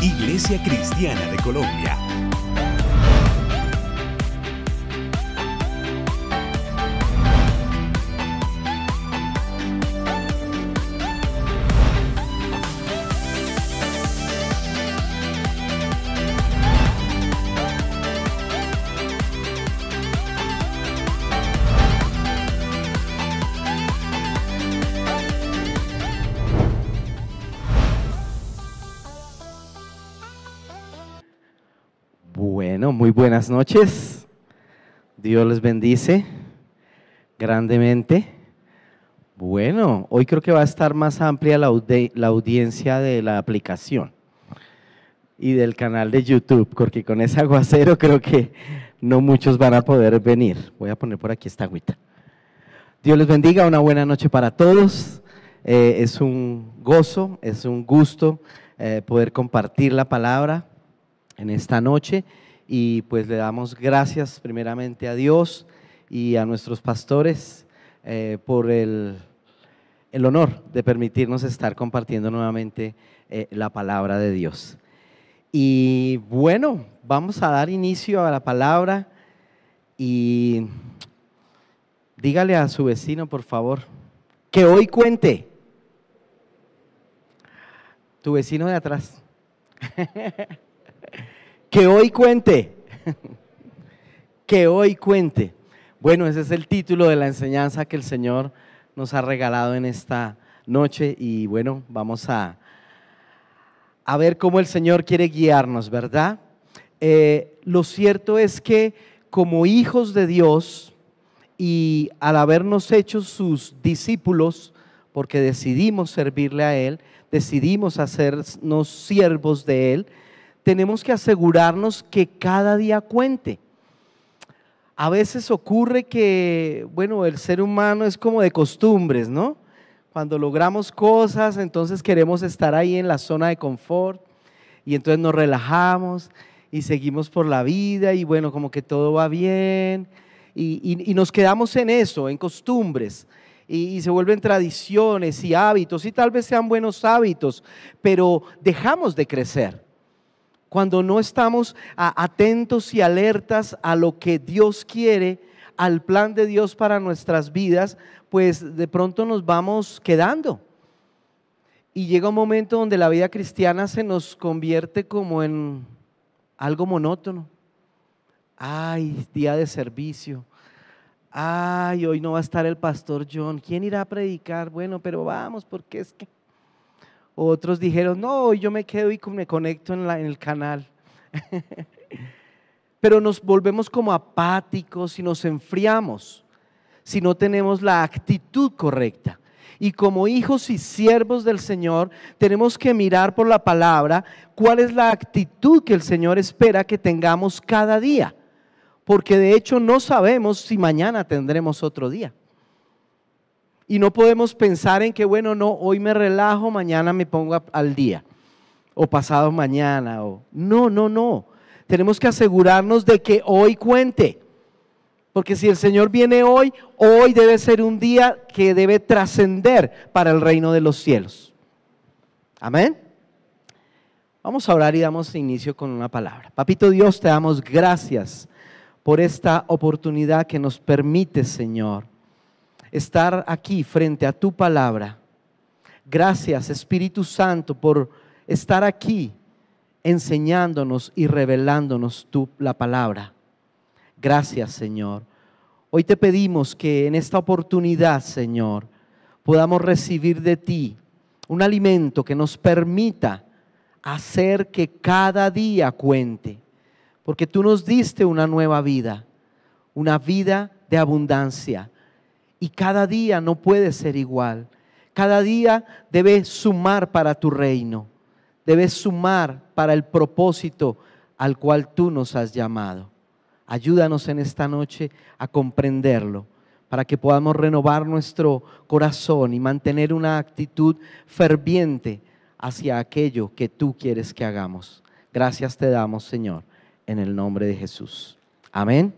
Iglesia Cristiana de Colombia buenas noches. Dios les bendice grandemente. Bueno, hoy creo que va a estar más amplia la, audiencia de la aplicación y del canal de YouTube, porque con ese aguacero creo que no muchos van a poder venir. Voy a poner por aquí esta agüita. Dios les bendiga, una buena noche para todos. Eh, es un gozo, es un gusto eh, poder compartir la palabra en esta noche y pues le damos gracias primeramente a Dios y a nuestros pastores eh, por el, honor de permitirnos estar compartiendo nuevamente eh, la palabra de Dios. Y bueno, vamos a dar inicio a la palabra y dígale a su vecino, por favor, que hoy cuente. Tu vecino de atrás. Que hoy cuente. que hoy cuente. Bueno, ese es el título de la enseñanza que el Señor nos ha regalado en esta noche y bueno, vamos a, a ver cómo el Señor quiere guiarnos, ¿verdad? Eh, lo cierto es que como hijos de Dios y al habernos hecho sus discípulos, porque decidimos servirle a Él, decidimos hacernos siervos de Él, tenemos que asegurarnos que cada día cuente. A veces ocurre que, bueno, el ser humano es como de costumbres, ¿no? Cuando logramos cosas, entonces queremos estar ahí en la zona de confort y entonces nos relajamos y seguimos por la vida y bueno, como que todo va bien y, nos quedamos en eso, en costumbres y, se vuelven tradiciones y hábitos, y tal vez sean buenos hábitos, pero dejamos de crecer cuando no estamos atentos y alertas a lo que Dios quiere, al plan de Dios para nuestras vidas, pues de pronto nos vamos quedando. Y llega un momento donde la vida cristiana se nos convierte como en algo monótono. Ay, día de servicio. Ay, hoy no va a estar el pastor John. ¿Quién irá a predicar? Bueno, pero vamos, porque es que... Otros dijeron, no, yo me quedo y me conecto en, en el canal. Pero nos volvemos como apáticos y nos enfriamos si no tenemos la actitud correcta. Y como hijos y siervos del Señor, tenemos que mirar por la palabra cuál es la actitud que el Señor espera que tengamos cada día. Porque de hecho no sabemos si mañana tendremos otro día y no podemos pensar en que, bueno, no, hoy me relajo, mañana me pongo al día, o pasado mañana, o... No, no, no. Tenemos que asegurarnos de que hoy cuente. Porque si el Señor viene hoy, hoy debe ser un día que debe trascender para el reino de los cielos. Amén. Vamos a orar y damos inicio con una palabra. Papito Dios, te damos gracias por esta oportunidad que nos permite, Señor, estar aquí frente a tu palabra. Gracias Espíritu Santo por estar aquí enseñándonos y revelándonos tu, la palabra. Gracias Señor. Hoy te pedimos que en esta oportunidad, Señor, podamos recibir de ti un alimento que nos permita hacer que cada día cuente, porque tú nos diste una nueva vida, una vida de abundancia, y cada día no puede ser igual. Cada día debes sumar para tu reino. Debes sumar para el propósito al cual tú nos has llamado. Ayúdanos en esta noche a comprenderlo para que podamos renovar nuestro corazón y mantener una actitud ferviente hacia aquello que tú quieres que hagamos. Gracias te damos, Señor, en el nombre de Jesús. Amén.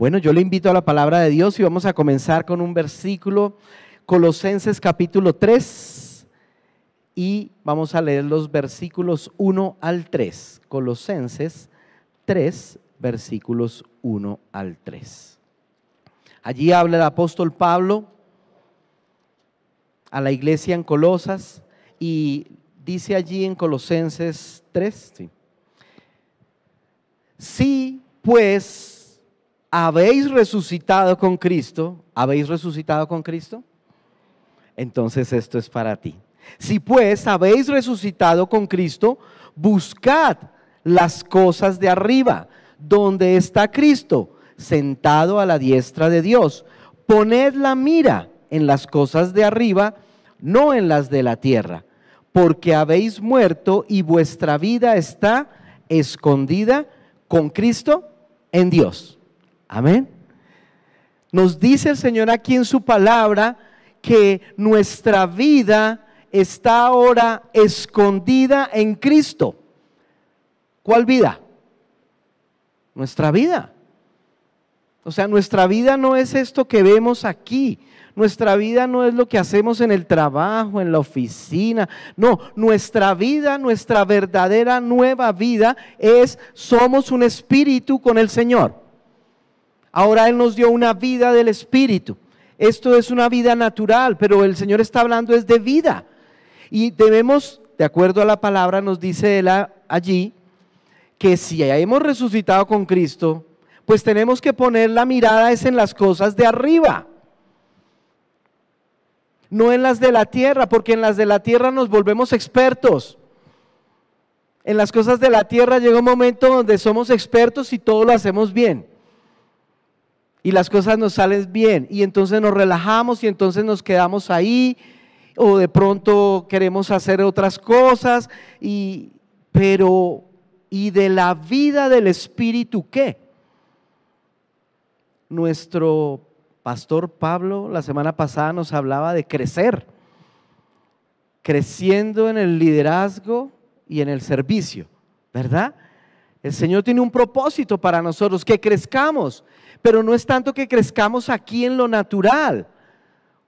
Bueno, yo le invito a la palabra de Dios y vamos a comenzar con un versículo, Colosenses capítulo 3, y vamos a leer los versículos 1 al 3. Colosenses 3, versículos 1 al 3. Allí habla el apóstol Pablo a la iglesia en Colosas y dice allí en Colosenses 3, sí, pues habéis resucitado con Cristo, habéis resucitado con Cristo, entonces esto es para ti. Si pues habéis resucitado con Cristo, buscad las cosas de arriba, donde está Cristo, sentado a la diestra de Dios. Poned la mira en las cosas de arriba, no en las de la tierra, porque habéis muerto y vuestra vida está escondida con Cristo en Dios. Amén. Nos dice el Señor aquí en su palabra que nuestra vida está ahora escondida en Cristo. ¿Cuál vida? Nuestra vida. O sea, nuestra vida no es esto que vemos aquí. Nuestra vida no es lo que hacemos en el trabajo, en la oficina. No, nuestra vida, nuestra verdadera nueva vida es somos un espíritu con el Señor. Ahora Él nos dio una vida del Espíritu. Esto es una vida natural, pero el Señor está hablando es de vida. Y debemos, de acuerdo a la palabra, nos dice Él allí, que si hemos resucitado con Cristo, pues tenemos que poner la mirada es en las cosas de arriba, no en las de la tierra, porque en las de la tierra nos volvemos expertos. En las cosas de la tierra llega un momento donde somos expertos y todo lo hacemos bien y las cosas nos salen bien y entonces nos relajamos y entonces nos quedamos ahí o de pronto queremos hacer otras cosas y pero y de la vida del espíritu qué? Nuestro pastor Pablo la semana pasada nos hablaba de crecer. Creciendo en el liderazgo y en el servicio, ¿verdad? El Señor tiene un propósito para nosotros, que crezcamos, pero no es tanto que crezcamos aquí en lo natural,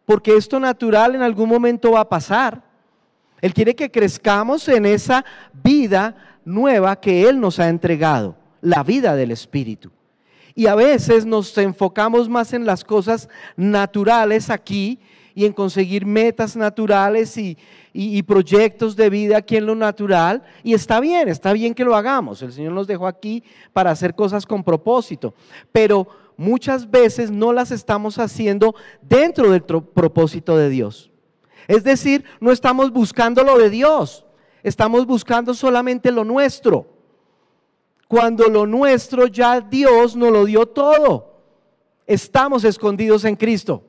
porque esto natural en algún momento va a pasar. Él quiere que crezcamos en esa vida nueva que Él nos ha entregado, la vida del Espíritu. Y a veces nos enfocamos más en las cosas naturales aquí y en conseguir metas naturales y, proyectos de vida aquí en lo natural. Y está bien, está bien que lo hagamos. El Señor nos dejó aquí para hacer cosas con propósito. Pero muchas veces no las estamos haciendo dentro del propósito de Dios. Es decir, no estamos buscando lo de Dios, estamos buscando solamente lo nuestro. Cuando lo nuestro ya Dios nos lo dio todo. Estamos escondidos en Cristo.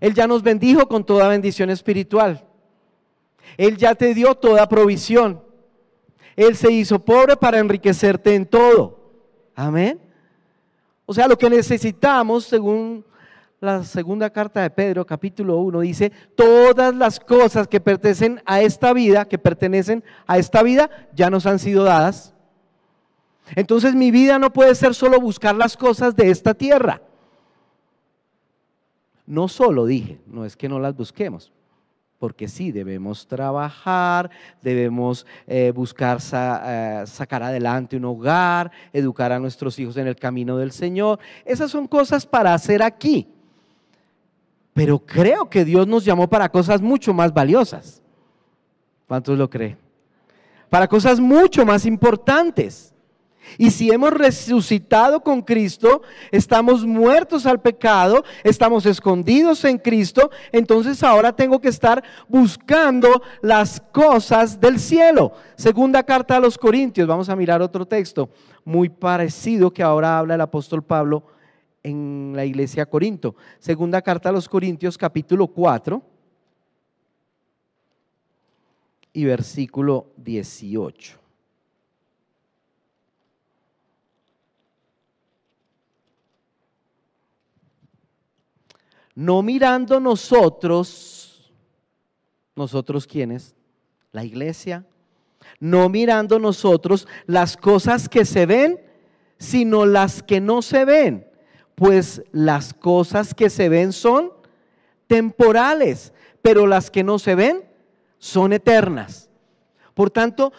Él ya nos bendijo con toda bendición espiritual. Él ya te dio toda provisión. Él se hizo pobre para enriquecerte en todo. Amén. O sea, lo que necesitamos, según la segunda carta de Pedro, capítulo 1, dice, todas las cosas que pertenecen a esta vida, que pertenecen a esta vida, ya nos han sido dadas. Entonces mi vida no puede ser solo buscar las cosas de esta tierra. No solo dije, no es que no las busquemos, porque sí, debemos trabajar, debemos eh, buscar eh, sacar adelante un hogar, educar a nuestros hijos en el camino del Señor. Esas son cosas para hacer aquí. Pero creo que Dios nos llamó para cosas mucho más valiosas. ¿Cuántos lo creen? Para cosas mucho más importantes. Y si hemos resucitado con Cristo, estamos muertos al pecado, estamos escondidos en Cristo, entonces ahora tengo que estar buscando las cosas del cielo. Segunda carta a los Corintios, vamos a mirar otro texto muy parecido que ahora habla el apóstol Pablo en la iglesia Corinto. Segunda carta a los Corintios capítulo 4 y versículo 18. no mirando nosotros, nosotros quiénes, la iglesia, no mirando nosotros las cosas que se ven, sino las que no se ven, pues las cosas que se ven son temporales, pero las que no se ven son eternas. Por tanto,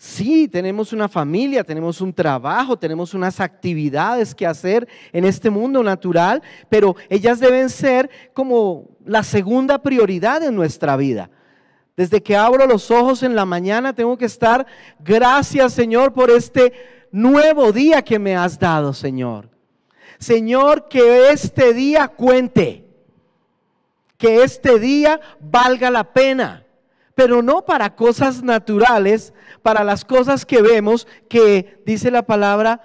Sí, tenemos una familia, tenemos un trabajo, tenemos unas actividades que hacer en este mundo natural, pero ellas deben ser como la segunda prioridad en nuestra vida. Desde que abro los ojos en la mañana tengo que estar, gracias Señor por este nuevo día que me has dado, Señor. Señor, que este día cuente, que este día valga la pena pero no para cosas naturales, para las cosas que vemos que, dice la palabra,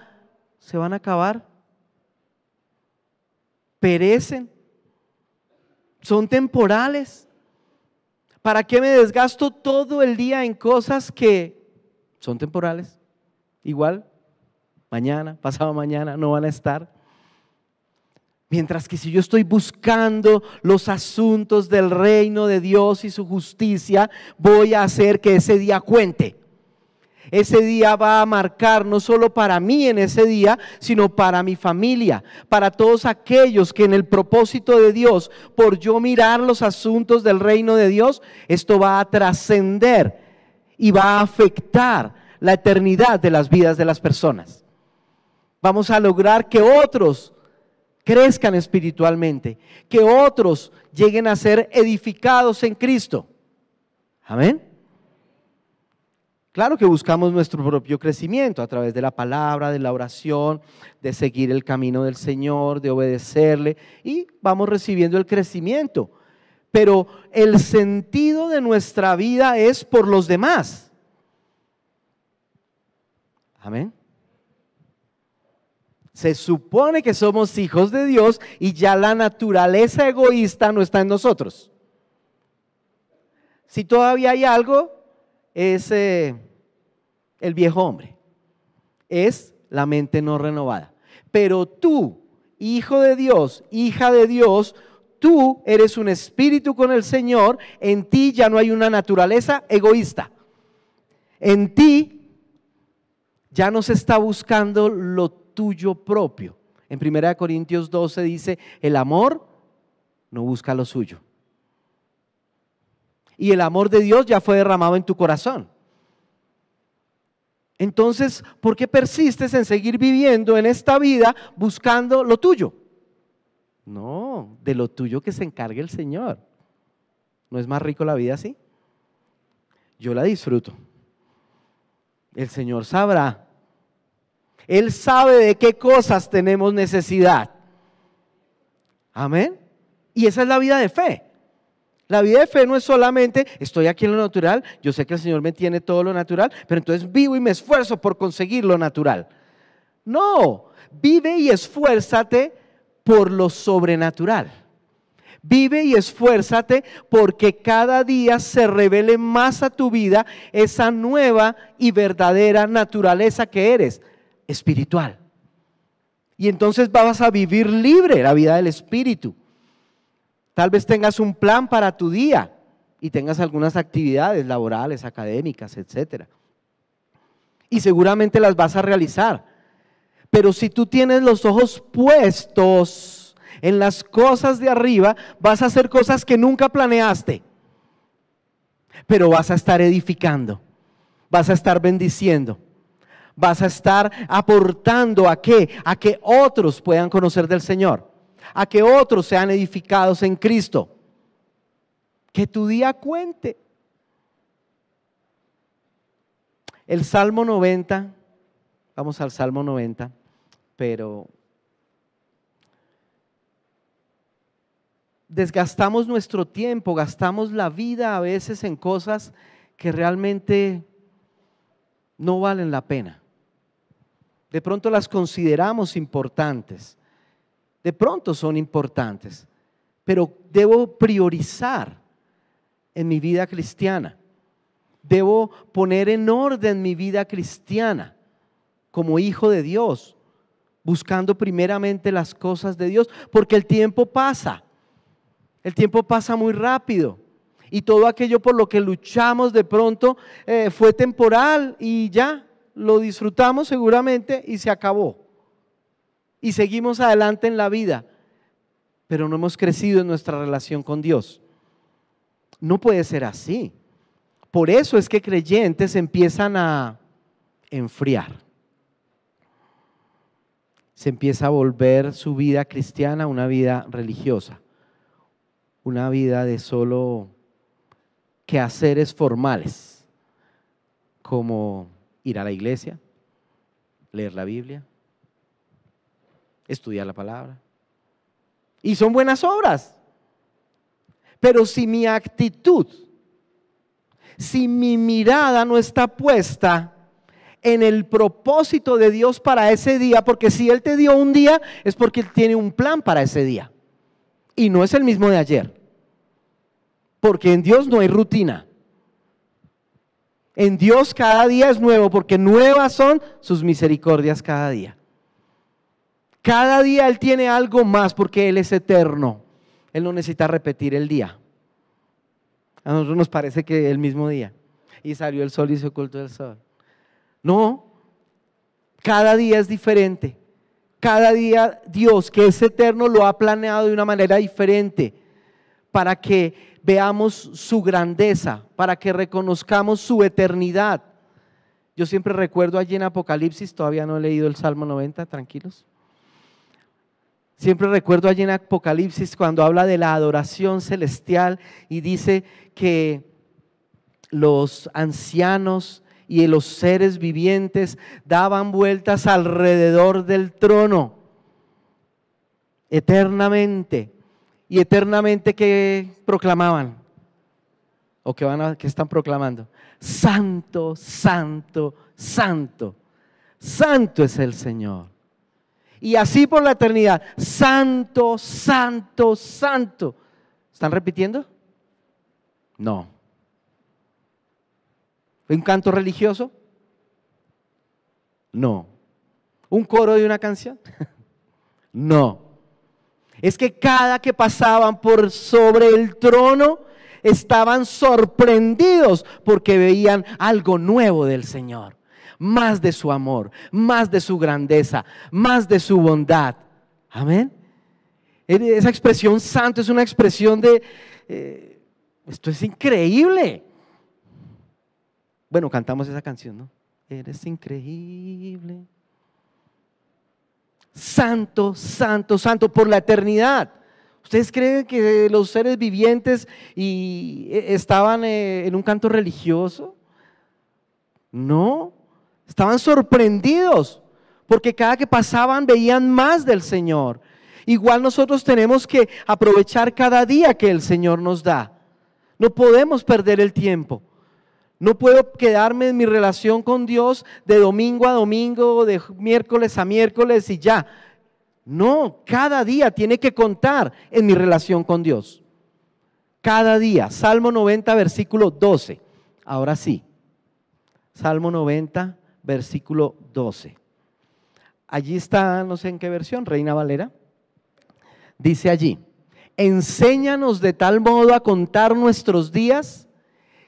se van a acabar, perecen, son temporales. ¿Para qué me desgasto todo el día en cosas que son temporales? Igual, mañana, pasado mañana, no van a estar. Mientras que si yo estoy buscando los asuntos del reino de Dios y su justicia, voy a hacer que ese día cuente. Ese día va a marcar no solo para mí en ese día, sino para mi familia, para todos aquellos que en el propósito de Dios, por yo mirar los asuntos del reino de Dios, esto va a trascender y va a afectar la eternidad de las vidas de las personas. Vamos a lograr que otros crezcan espiritualmente, que otros lleguen a ser edificados en Cristo. Amén. Claro que buscamos nuestro propio crecimiento a través de la palabra, de la oración, de seguir el camino del Señor, de obedecerle y vamos recibiendo el crecimiento. Pero el sentido de nuestra vida es por los demás. Amén. Se supone que somos hijos de Dios y ya la naturaleza egoísta no está en nosotros. Si todavía hay algo, es eh, el viejo hombre, es la mente no renovada. Pero tú, hijo de Dios, hija de Dios, tú eres un espíritu con el Señor, en ti ya no hay una naturaleza egoísta. En ti ya no se está buscando lo tuyo propio. En 1 Corintios 12 dice, el amor no busca lo suyo. Y el amor de Dios ya fue derramado en tu corazón. Entonces, ¿por qué persistes en seguir viviendo en esta vida buscando lo tuyo? No, de lo tuyo que se encargue el Señor. ¿No es más rico la vida así? Yo la disfruto. El Señor sabrá él sabe de qué cosas tenemos necesidad. Amén. Y esa es la vida de fe. La vida de fe no es solamente estoy aquí en lo natural, yo sé que el Señor me tiene todo lo natural, pero entonces vivo y me esfuerzo por conseguir lo natural. No, vive y esfuérzate por lo sobrenatural. Vive y esfuérzate porque cada día se revele más a tu vida esa nueva y verdadera naturaleza que eres espiritual. Y entonces vas a vivir libre la vida del espíritu. Tal vez tengas un plan para tu día y tengas algunas actividades laborales, académicas, etcétera Y seguramente las vas a realizar. Pero si tú tienes los ojos puestos en las cosas de arriba, vas a hacer cosas que nunca planeaste. Pero vas a estar edificando, vas a estar bendiciendo vas a estar aportando a qué? A que otros puedan conocer del Señor, a que otros sean edificados en Cristo. Que tu día cuente. El Salmo 90, vamos al Salmo 90, pero desgastamos nuestro tiempo, gastamos la vida a veces en cosas que realmente no valen la pena de pronto las consideramos importantes, de pronto son importantes, pero debo priorizar en mi vida cristiana, debo poner en orden mi vida cristiana como hijo de Dios, buscando primeramente las cosas de Dios, porque el tiempo pasa, el tiempo pasa muy rápido y todo aquello por lo que luchamos de pronto eh, fue temporal y ya lo disfrutamos seguramente y se acabó. Y seguimos adelante en la vida, pero no hemos crecido en nuestra relación con Dios. No puede ser así. Por eso es que creyentes empiezan a enfriar. Se empieza a volver su vida cristiana una vida religiosa, una vida de solo quehaceres formales, como ir a la iglesia, leer la Biblia, estudiar la palabra. Y son buenas obras. Pero si mi actitud, si mi mirada no está puesta en el propósito de Dios para ese día, porque si Él te dio un día, es porque Él tiene un plan para ese día. Y no es el mismo de ayer. Porque en Dios no hay rutina. En Dios cada día es nuevo porque nuevas son sus misericordias cada día. Cada día Él tiene algo más porque Él es eterno. Él no necesita repetir el día. A nosotros nos parece que el mismo día. Y salió el sol y se ocultó el sol. No, cada día es diferente. Cada día Dios, que es eterno, lo ha planeado de una manera diferente para que veamos su grandeza, para que reconozcamos su eternidad. Yo siempre recuerdo allí en Apocalipsis, todavía no he leído el Salmo 90, tranquilos. Siempre recuerdo allí en Apocalipsis cuando habla de la adoración celestial y dice que los ancianos y los seres vivientes daban vueltas alrededor del trono eternamente y eternamente que proclamaban o que, van que están proclamando. Santo, santo, santo. Santo es el Señor. Y así por la eternidad. Santo, santo, santo. ¿Están repitiendo? No. ¿Un canto religioso? No. ¿Un coro de una canción? no es que cada que pasaban por sobre el trono estaban sorprendidos porque veían algo nuevo del Señor, más de su amor, más de su grandeza, más de su bondad. Amén. Esa expresión santo es una expresión de, eh, esto es increíble. Bueno, cantamos esa canción, ¿no? Eres increíble santo, santo, santo por la eternidad. ¿Ustedes creen que los seres vivientes y eh, estaban eh, en un canto religioso? No, estaban sorprendidos porque cada que pasaban veían más del Señor. Igual nosotros tenemos que aprovechar cada día que el Señor nos da. No podemos perder el tiempo. No puedo quedarme en mi relación con Dios de domingo a domingo, de miércoles a miércoles y ya. No, cada día tiene que contar en mi relación con Dios. Cada día. Salmo 90, versículo 12. Ahora sí. Salmo 90, versículo 12. Allí está, no sé en qué versión, Reina Valera. Dice allí, enséñanos de tal modo a contar nuestros días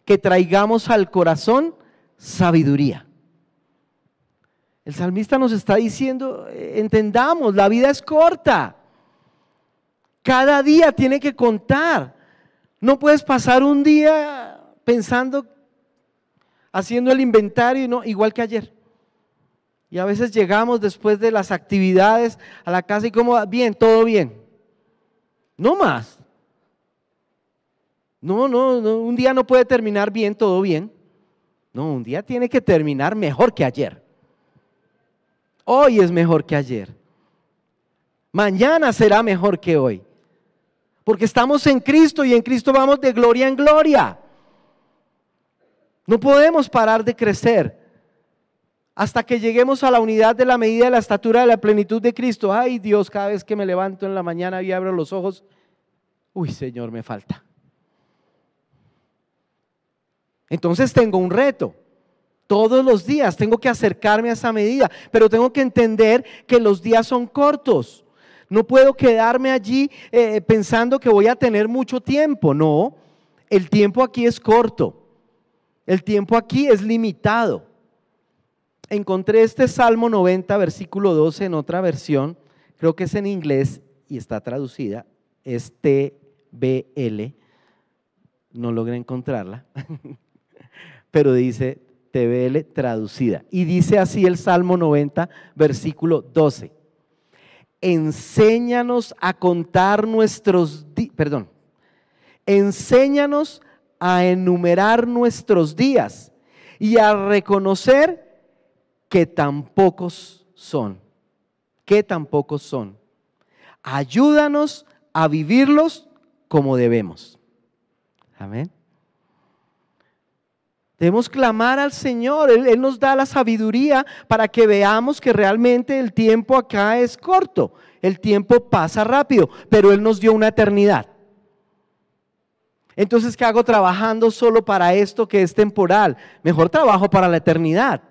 que traigamos al corazón sabiduría. El salmista nos está diciendo, eh, entendamos, la vida es corta. Cada día tiene que contar. No puedes pasar un día pensando, haciendo el inventario, no, igual que ayer. Y a veces llegamos después de las actividades a la casa y como, ah, bien, todo bien. No más. No, no, un día no puede terminar bien, todo bien. No, un día tiene que terminar mejor que ayer. Hoy es mejor que ayer. Mañana será mejor que hoy. Porque estamos en Cristo y en Cristo vamos de gloria en gloria. No podemos parar de crecer hasta que lleguemos a la unidad de la medida de la estatura de la plenitud de Cristo. Ay Dios, cada vez que me levanto en la mañana y abro los ojos, uy Señor, me falta. Entonces tengo un reto. Todos los días tengo que acercarme a esa medida, pero tengo que entender que los días son cortos. No puedo quedarme allí eh, pensando que voy a tener mucho tiempo. No, el tiempo aquí es corto. El tiempo aquí es limitado. Encontré este Salmo 90, versículo 12 en otra versión, creo que es en inglés y está traducida, es TBL, no logré encontrarla. pero dice TBL traducida. Y dice así el Salmo 90, versículo 12. Enséñanos a contar nuestros días, perdón, enséñanos a enumerar nuestros días y a reconocer que tan pocos son, que tan pocos son. Ayúdanos a vivirlos como debemos. Amén. Debemos clamar al Señor. Él, nos da la sabiduría para que veamos que realmente el tiempo acá es corto. El tiempo pasa rápido, pero Él nos dio una eternidad. Entonces, ¿qué hago trabajando solo para esto que es temporal? Mejor trabajo para la eternidad.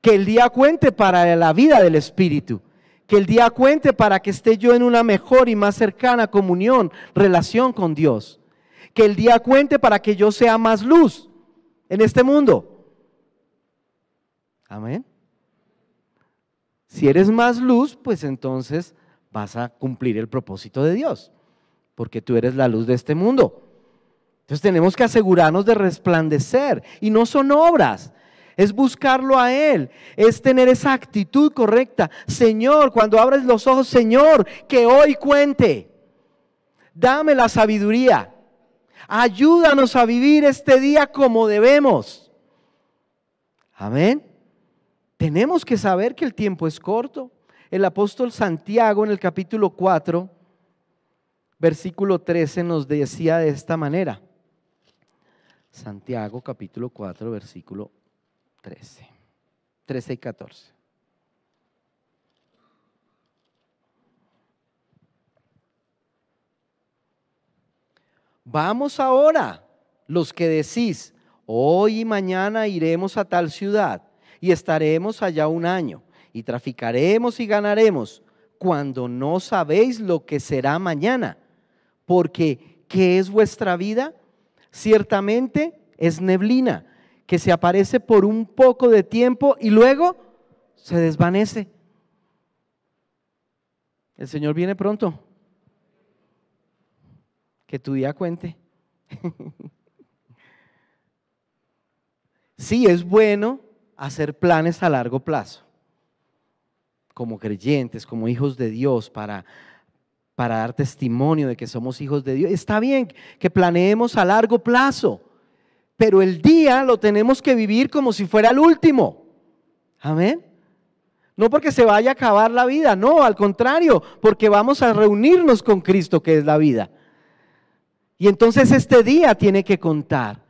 Que el día cuente para la vida del Espíritu. Que el día cuente para que esté yo en una mejor y más cercana comunión, relación con Dios. Que el día cuente para que yo sea más luz en este mundo. Amén. Si eres más luz, pues entonces vas a cumplir el propósito de Dios, porque tú eres la luz de este mundo. Entonces tenemos que asegurarnos de resplandecer y no son obras. Es buscarlo a Él, es tener esa actitud correcta. Señor, cuando abres los ojos, Señor, que hoy cuente. Dame la sabiduría, Ayúdanos a vivir este día como debemos. Amén. Tenemos que saber que el tiempo es corto. El apóstol Santiago en el capítulo 4, versículo 13 nos decía de esta manera. Santiago capítulo 4, versículo 13. 13 y 14. Vamos ahora, los que decís, hoy y mañana iremos a tal ciudad y estaremos allá un año y traficaremos y ganaremos, cuando no sabéis lo que será mañana, porque ¿qué es vuestra vida? Ciertamente es neblina que se aparece por un poco de tiempo y luego se desvanece. El Señor viene pronto que tu día cuente. sí, es bueno hacer planes a largo plazo, como creyentes, como hijos de Dios, para, para dar testimonio de que somos hijos de Dios. Está bien que planeemos a largo plazo, pero el día lo tenemos que vivir como si fuera el último. Amén. No porque se vaya a acabar la vida, no, al contrario, porque vamos a reunirnos con Cristo, que es la vida. Y entonces este día tiene que contar.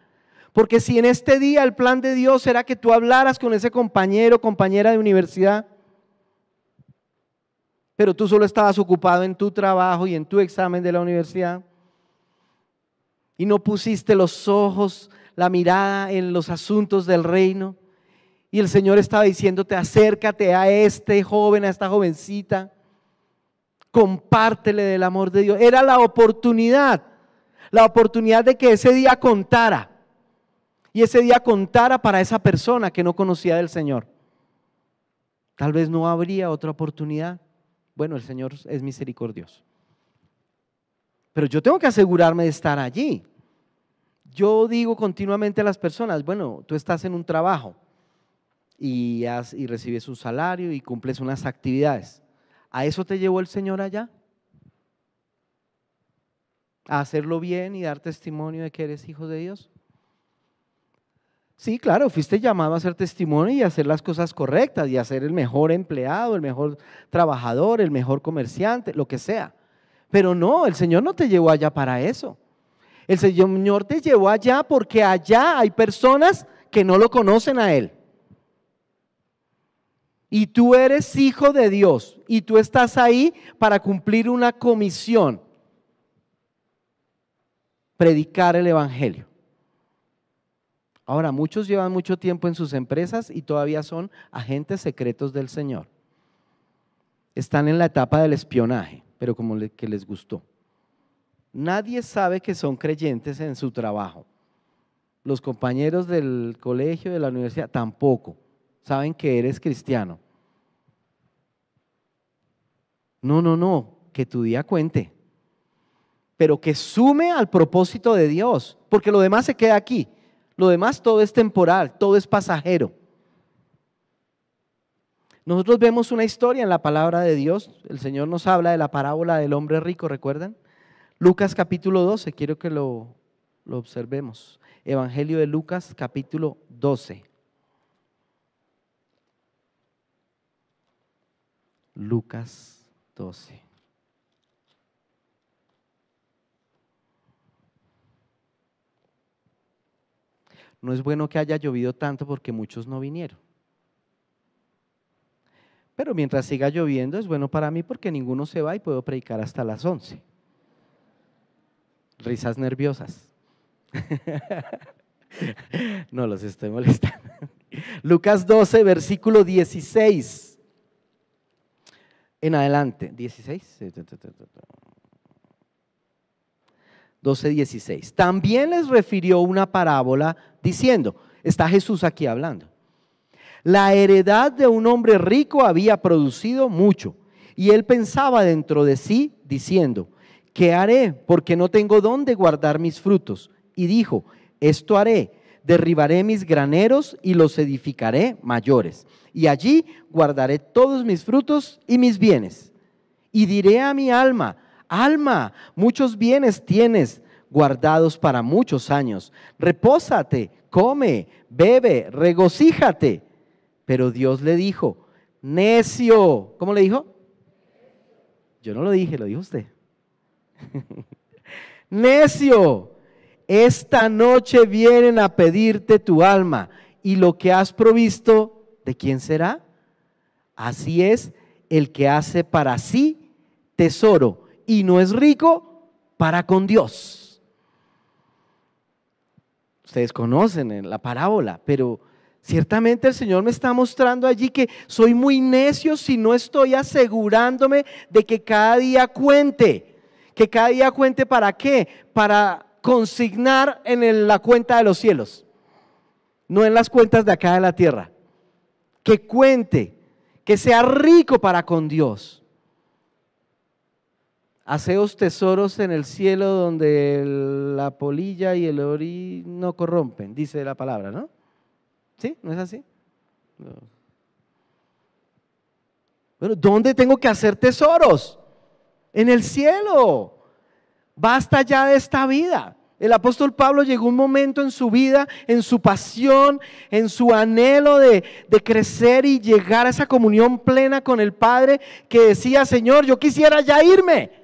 Porque si en este día el plan de Dios era que tú hablaras con ese compañero, compañera de universidad, pero tú solo estabas ocupado en tu trabajo y en tu examen de la universidad, y no pusiste los ojos, la mirada en los asuntos del reino, y el Señor estaba diciéndote, acércate a este joven, a esta jovencita, compártele del amor de Dios. Era la oportunidad la oportunidad de que ese día contara. Y ese día contara para esa persona que no conocía del Señor. Tal vez no habría otra oportunidad. Bueno, el Señor es misericordioso. Pero yo tengo que asegurarme de estar allí. Yo digo continuamente a las personas, bueno, tú estás en un trabajo y, y recibes un salario y cumples unas actividades. ¿A eso te llevó el Señor allá? a hacerlo bien y dar testimonio de que eres hijo de Dios? Sí, claro, fuiste llamado a hacer testimonio y a hacer las cosas correctas y a ser el mejor empleado, el mejor trabajador, el mejor comerciante, lo que sea. Pero no, el Señor no te llevó allá para eso. El Señor te llevó allá porque allá hay personas que no lo conocen a Él. Y tú eres hijo de Dios y tú estás ahí para cumplir una comisión predicar el Evangelio. Ahora, muchos llevan mucho tiempo en sus empresas y todavía son agentes secretos del Señor. Están en la etapa del espionaje, pero como que les gustó. Nadie sabe que son creyentes en su trabajo. Los compañeros del colegio, de la universidad, tampoco saben que eres cristiano. No, no, no, que tu día cuente pero que sume al propósito de Dios, porque lo demás se queda aquí. Lo demás todo es temporal, todo es pasajero. Nosotros vemos una historia en la palabra de Dios. El Señor nos habla de la parábola del hombre rico, ¿recuerdan? Lucas capítulo 12, quiero que lo, lo observemos. Evangelio de Lucas capítulo 12. Lucas 12. no es bueno que haya llovido tanto porque muchos no vinieron. Pero mientras siga lloviendo es bueno para mí porque ninguno se va y puedo predicar hasta las 11. Risas nerviosas. no los estoy molestando. Lucas 12, versículo 16. En adelante, 16. 12:16. También les refirió una parábola diciendo, está Jesús aquí hablando. La heredad de un hombre rico había producido mucho y él pensaba dentro de sí diciendo, ¿qué haré? Porque no tengo dónde guardar mis frutos. Y dijo, esto haré, derribaré mis graneros y los edificaré mayores. Y allí guardaré todos mis frutos y mis bienes. Y diré a mi alma, alma, muchos bienes tienes guardados para muchos años. Repósate, come, bebe, regocíjate. Pero Dios le dijo, necio, ¿cómo le dijo? Yo no lo dije, lo dijo usted. necio, esta noche vienen a pedirte tu alma y lo que has provisto, ¿de quién será? Así es el que hace para sí tesoro y no es rico para con Dios. Ustedes conocen la parábola, pero ciertamente el Señor me está mostrando allí que soy muy necio si no estoy asegurándome de que cada día cuente. ¿Que cada día cuente para qué? Para consignar en la cuenta de los cielos, no en las cuentas de acá de la tierra. Que cuente, que sea rico para con Dios. Haceos tesoros en el cielo donde la polilla y el orí no corrompen, dice la palabra, ¿no? ¿Sí? ¿No es así? ¿dónde tengo que hacer tesoros? En el cielo. Basta ya de esta vida. El apóstol Pablo llegó un momento en su vida, en su pasión, en su anhelo de, de, crecer y llegar a esa comunión plena con el Padre que decía, Señor, yo quisiera ya irme.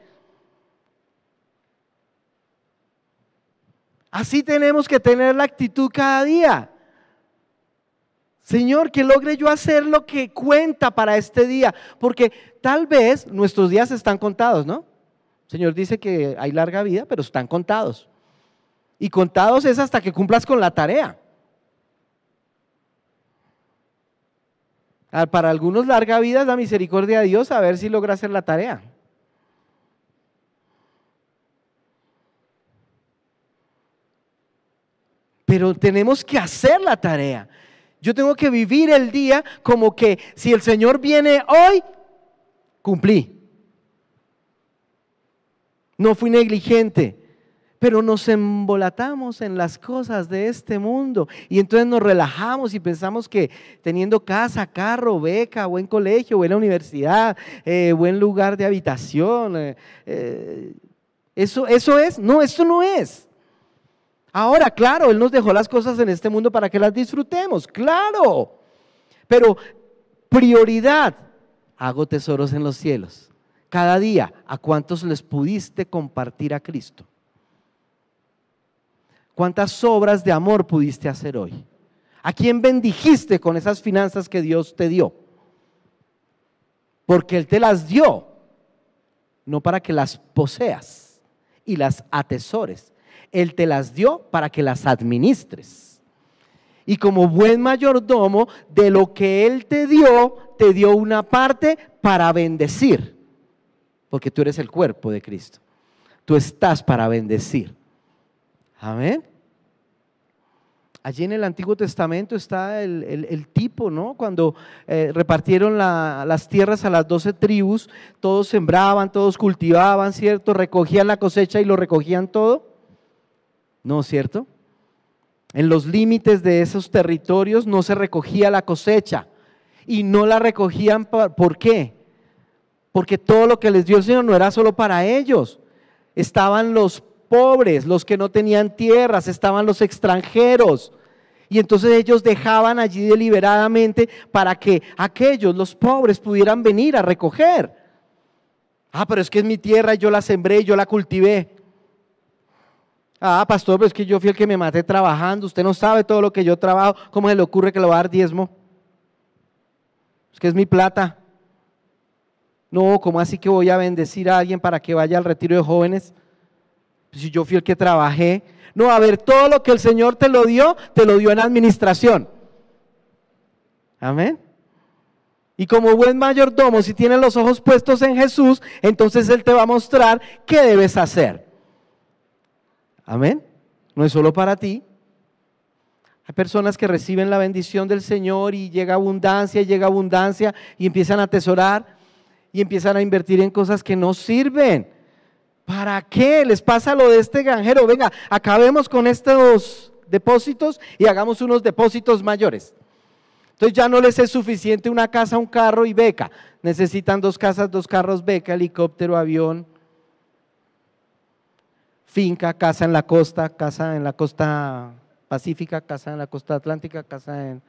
Así tenemos que tener la actitud cada día. Señor, que logre yo hacer lo que cuenta para este día, porque tal vez nuestros días están contados, ¿no? Señor dice que hay larga vida, pero están contados. Y contados es hasta que cumplas con la tarea. Ah, para algunos larga vida es la misericordia de Dios a ver si logra hacer la tarea. pero tenemos que hacer la tarea. Yo tengo que vivir el día como que si el Señor viene hoy, cumplí. No fui negligente, pero nos embolatamos en las cosas de este mundo y entonces nos relajamos y pensamos que teniendo casa, carro, beca, buen colegio, buena universidad, eh, buen lugar de habitación, eh, eh, eso, eso es, no, eso no es. Ahora, claro, Él nos dejó las cosas en este mundo para que las disfrutemos, claro. Pero prioridad, hago tesoros en los cielos. Cada día, ¿a cuántos les pudiste compartir a Cristo? ¿Cuántas obras de amor pudiste hacer hoy? ¿A quién bendijiste con esas finanzas que Dios te dio? Porque Él te las dio, no para que las poseas y las atesores, él te las dio para que las administres. Y como buen mayordomo, de lo que Él te dio, te dio una parte para bendecir. Porque tú eres el cuerpo de Cristo. Tú estás para bendecir. Amén. Allí en el Antiguo Testamento está el, tipo, ¿no? Cuando eh, repartieron las tierras a las doce tribus, todos sembraban, todos cultivaban, ¿cierto? Recogían la cosecha y lo recogían todo. ¿No es cierto? En los límites de esos territorios no se recogía la cosecha. Y no la recogían, ¿por qué? Porque todo lo que les dio el Señor no era solo para ellos. Estaban los pobres, los que no tenían tierras, estaban los extranjeros. Y entonces ellos dejaban allí deliberadamente para que aquellos, los pobres, pudieran venir a recoger. Ah, pero es que es mi tierra, yo la sembré, yo la cultivé. Ah, pastor, pero es que yo fui el que me maté trabajando. Usted no sabe todo lo que yo trabajo. ¿Cómo se le ocurre que le va a dar diezmo? Es que es mi plata. No, ¿cómo así que voy a bendecir a alguien para que vaya al retiro de jóvenes? si yo fui el que trabajé. No, a ver, todo lo que el Señor te lo dio, te lo dio en administración. Amén. Y como buen mayordomo, si tienes los ojos puestos en Jesús, entonces Él te va a mostrar qué debes hacer. Amén. No es solo para ti. Hay personas que reciben la bendición del Señor y llega abundancia, llega abundancia y empiezan a atesorar y empiezan a invertir en cosas que no sirven. ¿Para qué? Les pasa lo de este granjero. Venga, acabemos con estos depósitos y hagamos unos depósitos mayores. Entonces ya no les es suficiente una casa, un carro y beca. Necesitan dos casas, dos carros, beca, helicóptero, avión finca, casa en la costa, casa en la costa pacífica, casa en la costa atlántica, casa en...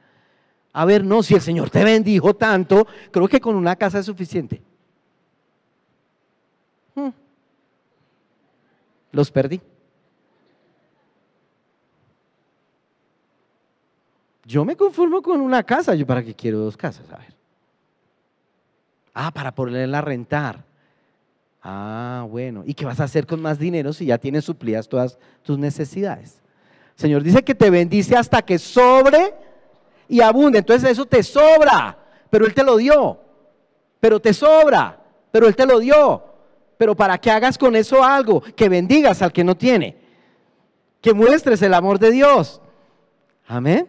A ver, no, si el Señor te bendijo tanto, creo que con una casa es suficiente. Hmm. Los perdí. Yo me conformo con una casa, yo para qué quiero dos casas, a ver. Ah, para ponerla a rentar. Ah, bueno. ¿Y qué vas a hacer con más dinero si ya tienes suplidas todas tus necesidades? Señor dice que te bendice hasta que sobre y abunde. Entonces eso te sobra, pero Él te lo dio. Pero te sobra, pero Él te lo dio. Pero para que hagas con eso algo, que bendigas al que no tiene. Que muestres el amor de Dios. Amén.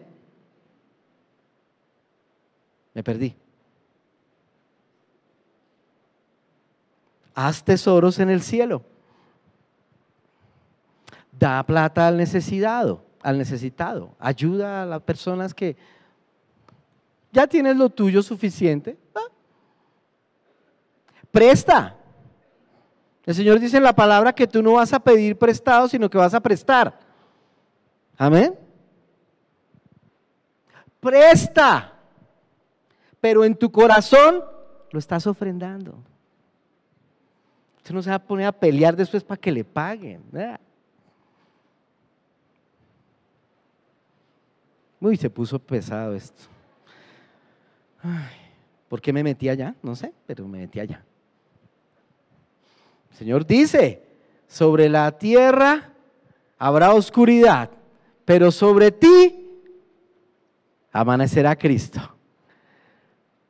Me perdí. haz tesoros en el cielo. Da plata al necesitado, al necesitado. Ayuda a las personas que ya tienes lo tuyo suficiente. Presta. El Señor dice en la palabra que tú no vas a pedir prestado, sino que vas a prestar. Amén. Presta. Pero en tu corazón lo estás ofrendando. Usted no se va a poner a pelear después para que le paguen. Uy, se puso pesado esto. ¿Por qué me metí allá? No sé, pero me metí allá. El Señor dice, sobre la tierra habrá oscuridad, pero sobre ti amanecerá Cristo.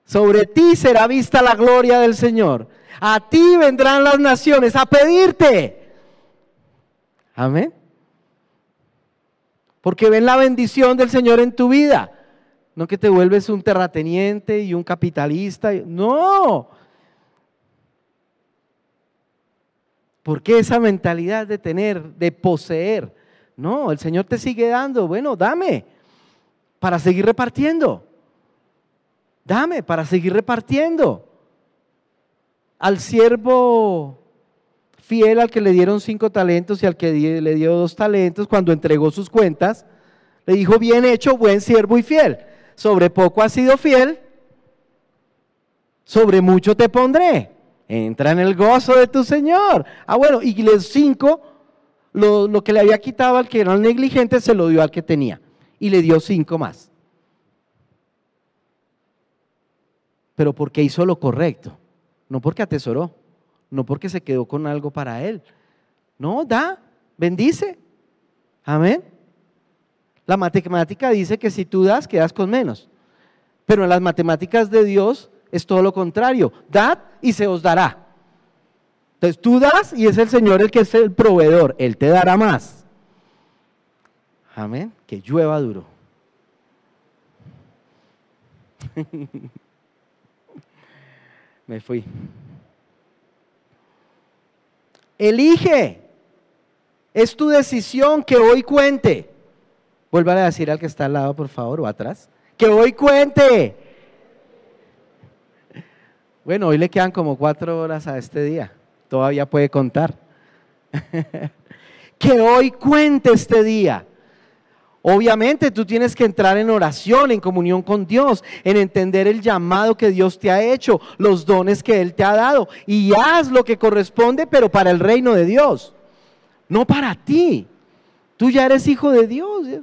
Sobre ti será vista la gloria del Señor. A ti vendrán las naciones a pedirte. Amén. Porque ven la bendición del Señor en tu vida. No que te vuelves un terrateniente y un capitalista. No. Porque esa mentalidad de tener, de poseer? No, el Señor te sigue dando. Bueno, dame para seguir repartiendo. Dame para seguir repartiendo al siervo fiel al que le dieron cinco talentos y al que le dio dos talentos, cuando entregó sus cuentas, le dijo, bien hecho, buen siervo y fiel. Sobre poco has sido fiel, sobre mucho te pondré. Entra en el gozo de tu Señor. Ah, bueno, y los cinco, lo, lo que le había quitado al que era negligente, se lo dio al que tenía. Y le dio cinco más. Pero porque hizo lo correcto no porque atesoró, no porque se quedó con algo para él. No, da, bendice. Amén. La matemática dice que si tú das, quedas con menos. Pero en las matemáticas de Dios es todo lo contrario. Dad y se os dará. Entonces tú das y es el Señor el que es el proveedor. Él te dará más. Amén. Que llueva duro. Me fui. Elige. Es tu decisión que hoy cuente. Vuelvan a decir al que está al lado, por favor, o atrás. Que hoy cuente. Bueno, hoy le quedan como cuatro horas a este día. Todavía puede contar. que hoy cuente este día. Obviamente tú tienes que entrar en oración, en comunión con Dios, en entender el llamado que Dios te ha hecho, los dones que Él te ha dado y haz lo que corresponde, pero para el reino de Dios, no para ti. Tú ya eres hijo de Dios. Eh.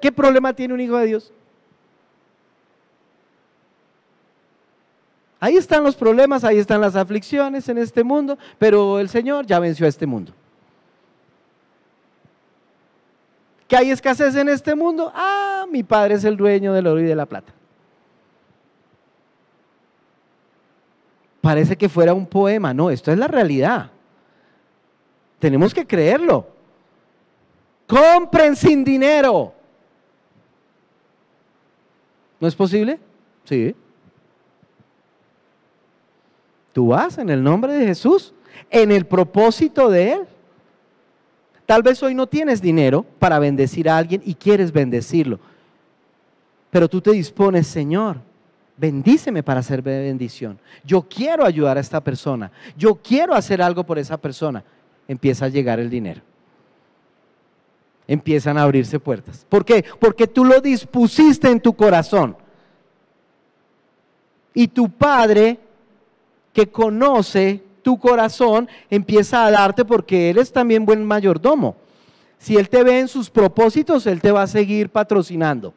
¿Qué problema tiene un hijo de Dios? Ahí están los problemas, ahí están las aflicciones en este mundo, pero el Señor ya venció a este mundo. ¿Que hay escasez en este mundo? Ah, mi padre es el dueño del oro y de la plata. Parece que fuera un poema, no, esto es la realidad. Tenemos que creerlo. Compren sin dinero. ¿No es posible? Sí. Tú vas en el nombre de Jesús, en el propósito de Él. Tal vez hoy no tienes dinero para bendecir a alguien y quieres bendecirlo. Pero tú te dispones, Señor, bendíceme para hacer bendición. Yo quiero ayudar a esta persona. Yo quiero hacer algo por esa persona. Empieza a llegar el dinero. Empiezan a abrirse puertas. ¿Por qué? Porque tú lo dispusiste en tu corazón. Y tu Padre, que conoce tu corazón empieza a darte porque Él es también buen mayordomo. Si Él te ve en sus propósitos, Él te va a seguir patrocinando.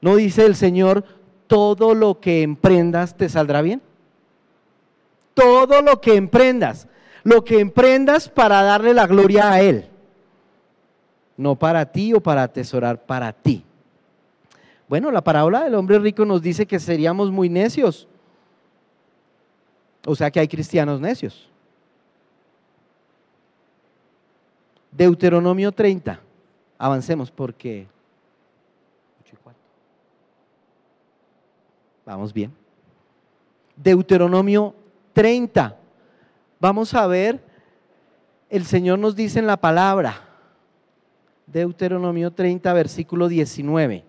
¿No dice el Señor, todo lo que emprendas te saldrá bien? Todo lo que emprendas, lo que emprendas para darle la gloria a Él, no para ti o para atesorar para ti. Bueno, la parábola del hombre rico nos dice que seríamos muy necios o sea que hay cristianos necios. Deuteronomio 30. Avancemos porque... Vamos bien. Deuteronomio 30. Vamos a ver, el Señor nos dice en la palabra, Deuteronomio 30, versículo 19.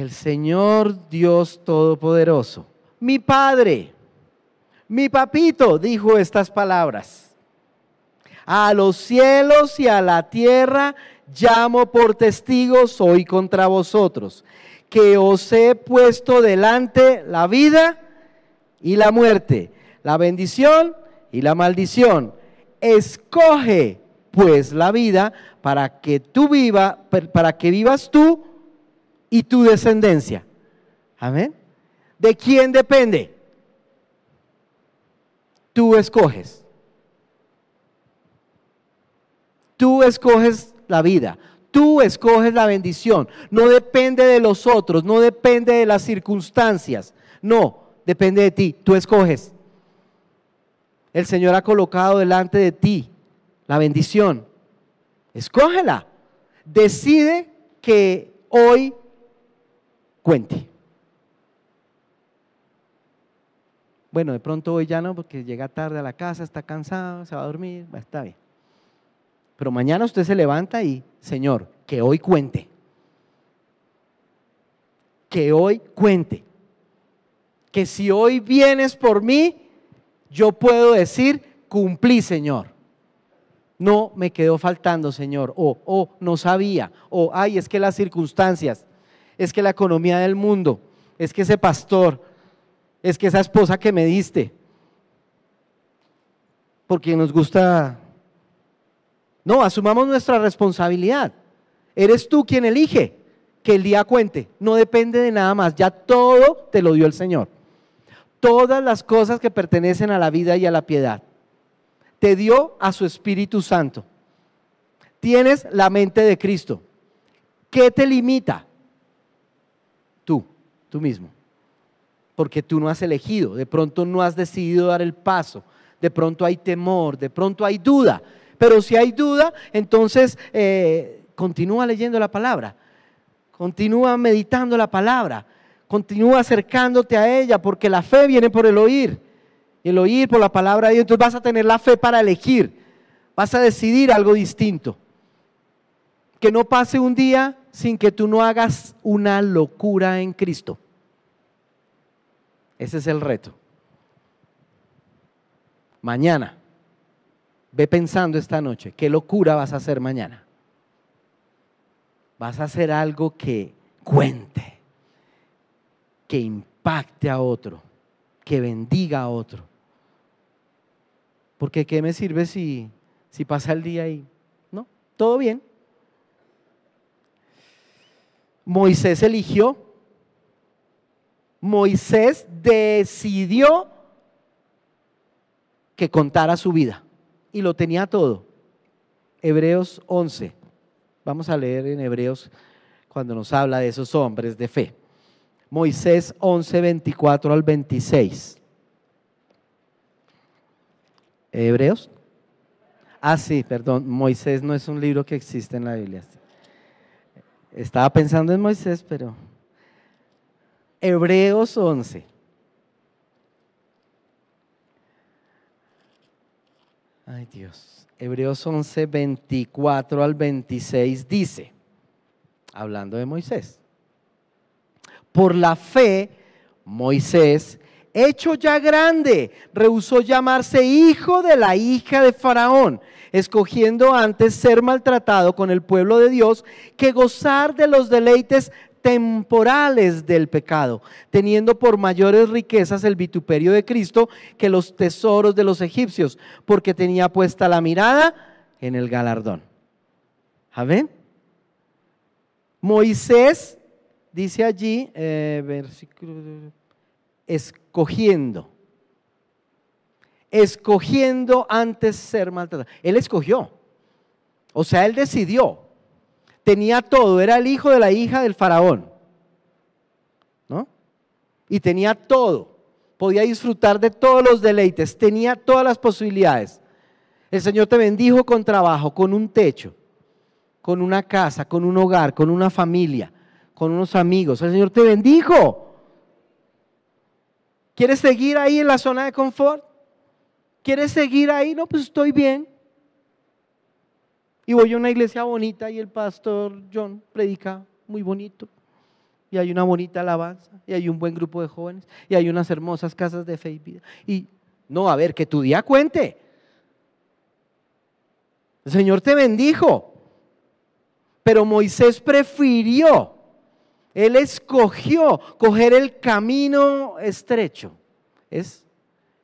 el Señor Dios Todopoderoso, mi Padre, mi papito, dijo estas palabras. A los cielos y a la tierra llamo por testigos hoy contra vosotros, que os he puesto delante la vida y la muerte, la bendición y la maldición. Escoge pues la vida para que tú viva, para que vivas tú y tu descendencia. Amén. ¿De quién depende? Tú escoges. Tú escoges la vida. Tú escoges la bendición. No depende de los otros, no depende de las circunstancias. No, depende de ti. Tú escoges. El Señor ha colocado delante de ti la bendición. Escógela. Decide que hoy cuente. Bueno, de pronto hoy ya no, porque llega tarde a la casa, está cansado, se va a dormir, está bien. Pero mañana usted se levanta y, Señor, que hoy cuente. Que hoy cuente. Que si hoy vienes por mí, yo puedo decir, cumplí, Señor. No me quedó faltando, Señor. O, no sabía. O, ay, es que las circunstancias es que la economía del mundo, es que ese pastor, es que esa esposa que me diste. Porque nos gusta... No, asumamos nuestra responsabilidad. Eres tú quien elige que el día cuente. No depende de nada más. Ya todo te lo dio el Señor. Todas las cosas que pertenecen a la vida y a la piedad. Te dio a su Espíritu Santo. Tienes la mente de Cristo. ¿Qué te limita? mismo. Porque tú no has elegido, de pronto no has decidido dar el paso, de pronto hay temor, de pronto hay duda. Pero si hay duda, entonces eh, continúa leyendo la palabra, continúa meditando la palabra, continúa acercándote a ella, porque la fe viene por el oír, el oír por la palabra de Dios. Entonces vas a tener la fe para elegir, vas a decidir algo distinto. Que no pase un día sin que tú no hagas una locura en Cristo. Ese es el reto. Mañana, ve pensando esta noche, ¿qué locura vas a hacer mañana? Vas a hacer algo que cuente, que impacte a otro, que bendiga a otro. Porque ¿qué me sirve si, si pasa el día ahí, no? Todo bien. Moisés eligió Moisés decidió que contara su vida y lo tenía todo. Hebreos 11. Vamos a leer en Hebreos cuando nos habla de esos hombres de fe. Moisés 11, 24 al 26. Hebreos. Ah, sí, perdón. Moisés no es un libro que existe en la Biblia. Estaba pensando en Moisés, pero... Hebreos 11. Ay Dios. Hebreos 11, 24 al 26 dice, hablando de Moisés, por la fe, Moisés, hecho ya grande, rehusó llamarse hijo de la hija de Faraón, escogiendo antes ser maltratado con el pueblo de Dios que gozar de los deleites temporales del pecado, teniendo por mayores riquezas el vituperio de Cristo que los tesoros de los egipcios, porque tenía puesta la mirada en el galardón. Amén. Moisés dice allí, eh, versículo, escogiendo, escogiendo antes ser maltratado. Él escogió, o sea, él decidió tenía todo, era el hijo de la hija del faraón. ¿No? Y tenía todo, podía disfrutar de todos los deleites, tenía todas las posibilidades. El Señor te bendijo con trabajo, con un techo, con una casa, con un hogar, con una familia, con unos amigos. El Señor te bendijo. ¿Quieres seguir ahí en la zona de confort? ¿Quieres seguir ahí? No, pues estoy bien. Y voy a una iglesia bonita y el pastor John predica muy bonito. Y hay una bonita alabanza, y hay un buen grupo de jóvenes, y hay unas hermosas casas de fe y vida. Y no, a ver, que tu día cuente. El Señor te bendijo. Pero Moisés prefirió, él escogió coger el camino estrecho. Es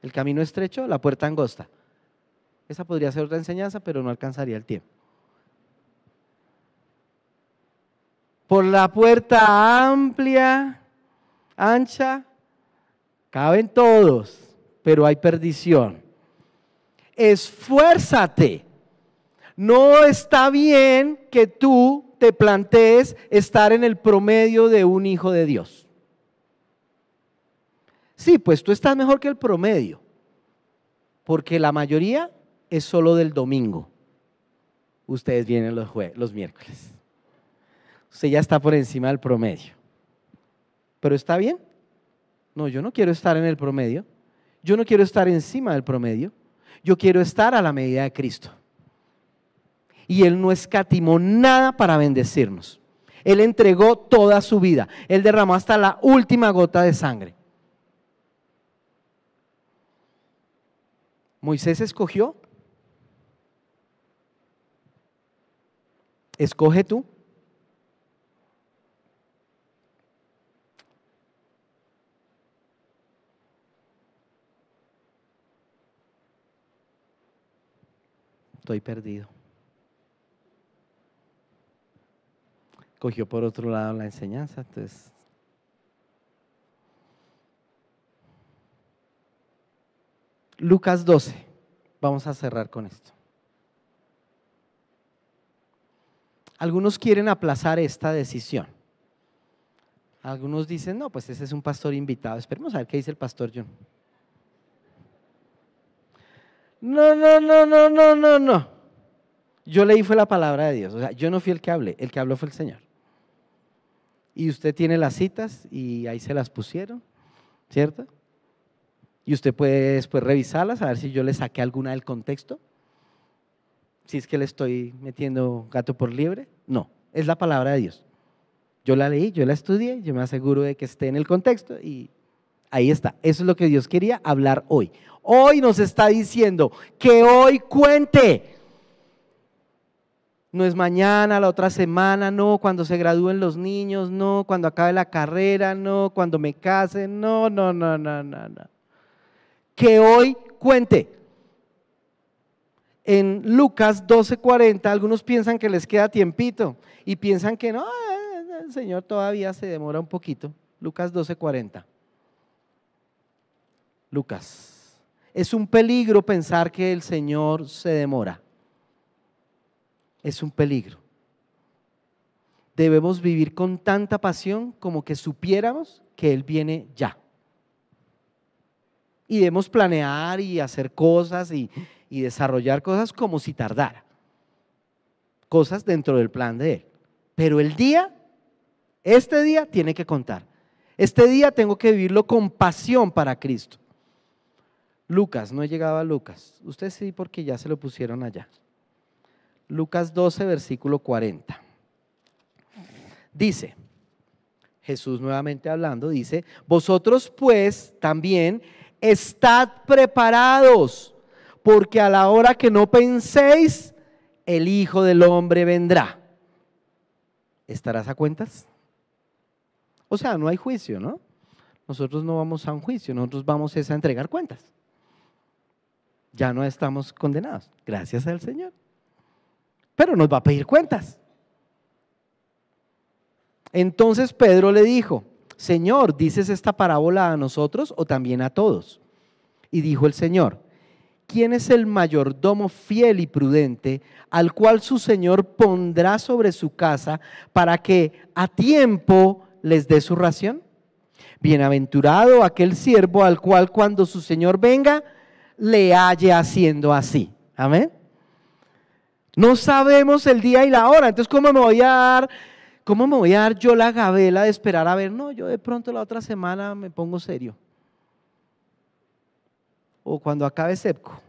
el camino estrecho, la puerta angosta. Esa podría ser otra enseñanza, pero no alcanzaría el tiempo. por la puerta amplia, ancha, caben todos, pero hay perdición. Esfuérzate. No está bien que tú te plantees estar en el promedio de un hijo de Dios. Sí, pues tú estás mejor que el promedio, porque la mayoría es solo del domingo. Ustedes vienen los, los miércoles usted ya está por encima del promedio. ¿Pero está bien? No, yo no quiero estar en el promedio. Yo no quiero estar encima del promedio. Yo quiero estar a la medida de Cristo. Y Él no escatimó nada para bendecirnos. Él entregó toda su vida. Él derramó hasta la última gota de sangre. Moisés escogió. Escoge tú. estoy perdido. Cogió por otro lado la enseñanza, entonces... Lucas 12, vamos a cerrar con esto. Algunos quieren aplazar esta decisión. Algunos dicen, no, pues ese es un pastor invitado. Esperemos a ver qué dice el pastor John. No, no, no, no, no, no, no. Yo leí fue la palabra de Dios. O sea, yo no fui el que hablé, el que habló fue el Señor. Y usted tiene las citas y ahí se las pusieron, ¿cierto? Y usted puede después revisarlas a ver si yo le saqué alguna del contexto. Si es que le estoy metiendo gato por liebre. No, es la palabra de Dios. Yo la leí, yo la estudié, yo me aseguro de que esté en el contexto y ahí está. Eso es lo que Dios quería hablar hoy hoy nos está diciendo que hoy cuente. No es mañana, la otra semana, no, cuando se gradúen los niños, no, cuando acabe la carrera, no, cuando me case, no, no, no, no, no, no. Que hoy cuente. En Lucas 12:40, algunos piensan que les queda tiempito y piensan que no, ah, el Señor todavía se demora un poquito. Lucas 12:40. Lucas es un peligro pensar que el Señor se demora. Es un peligro. Debemos vivir con tanta pasión como que supiéramos que Él viene ya. Y debemos planear y hacer cosas y, y desarrollar cosas como si tardara. Cosas dentro del plan de Él. Pero el día, este día tiene que contar. Este día tengo que vivirlo con pasión para Cristo. Lucas, no he llegado a Lucas. Usted sí, porque ya se lo pusieron allá. Lucas 12, versículo 40. Dice, Jesús nuevamente hablando, dice, vosotros pues también estad preparados, porque a la hora que no penséis, el Hijo del Hombre vendrá. ¿Estarás a cuentas? O sea, no hay juicio, ¿no? Nosotros no vamos a un juicio, nosotros vamos a entregar cuentas ya no estamos condenados, gracias al Señor. Pero nos va a pedir cuentas. Entonces Pedro le dijo, Señor, ¿dices esta parábola a nosotros o también a todos? Y dijo el Señor, ¿quién es el mayordomo fiel y prudente al cual su Señor pondrá sobre su casa para que a tiempo les dé su ración? Bienaventurado aquel siervo al cual cuando su Señor venga, le halle haciendo así. Amén. No sabemos el día y la hora. Entonces, ¿cómo me voy a dar? ¿Cómo me voy a dar yo la gabela de esperar a ver? No, yo de pronto la otra semana me pongo serio. O cuando acabe SEPCO.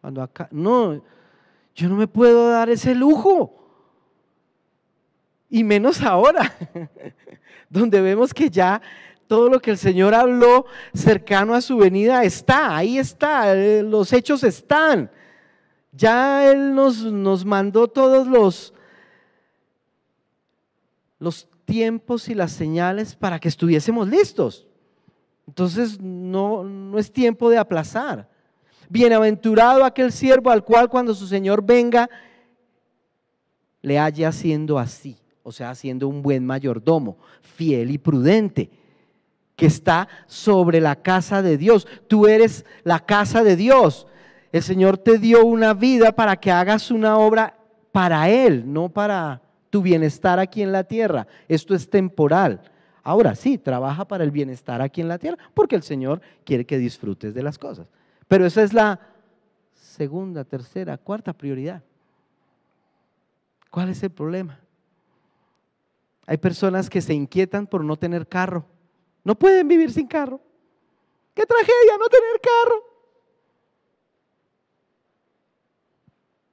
Cuando acá, no, yo no me puedo dar ese lujo. Y menos ahora, donde vemos que ya todo lo que el Señor habló cercano a su venida está, ahí está, eh, los hechos están. Ya Él nos, mandó todos los, los tiempos y las señales para que estuviésemos listos. Entonces no, no es tiempo de aplazar. Bienaventurado aquel siervo al cual cuando su Señor venga le haya haciendo así, o sea, haciendo un buen mayordomo, fiel y prudente que está sobre la casa de Dios. Tú eres la casa de Dios. El Señor te dio una vida para que hagas una obra para Él, no para tu bienestar aquí en la tierra. Esto es temporal. Ahora sí, trabaja para el bienestar aquí en la tierra, porque el Señor quiere que disfrutes de las cosas. Pero esa es la segunda, tercera, cuarta prioridad. ¿Cuál es el problema? Hay personas que se inquietan por no tener carro. No pueden vivir sin carro. ¡Qué tragedia no tener carro!